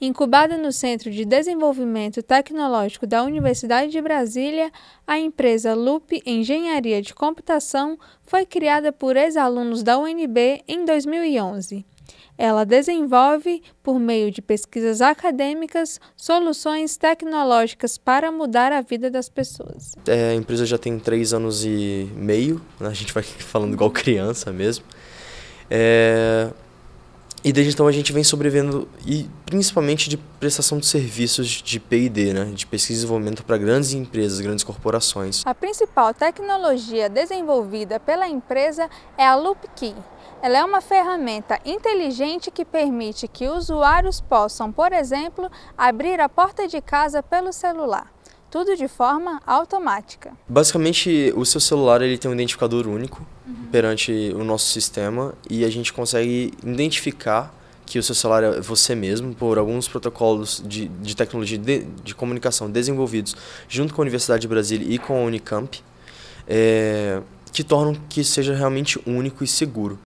Incubada no Centro de Desenvolvimento Tecnológico da Universidade de Brasília, a empresa Loop Engenharia de Computação foi criada por ex-alunos da UNB em 2011. Ela desenvolve, por meio de pesquisas acadêmicas, soluções tecnológicas para mudar a vida das pessoas. É, a empresa já tem três anos e meio, né? a gente vai falando igual criança mesmo. É, e desde então a gente vem sobrevivendo, e principalmente de prestação de serviços de P&D, né? de pesquisa e desenvolvimento para grandes empresas, grandes corporações. A principal tecnologia desenvolvida pela empresa é a LoopKey. Ela é uma ferramenta inteligente que permite que usuários possam, por exemplo, abrir a porta de casa pelo celular tudo de forma automática. Basicamente, o seu celular ele tem um identificador único uhum. perante o nosso sistema e a gente consegue identificar que o seu celular é você mesmo por alguns protocolos de, de tecnologia de, de comunicação desenvolvidos junto com a Universidade de Brasília e com a Unicamp, é, que tornam que seja realmente único e seguro.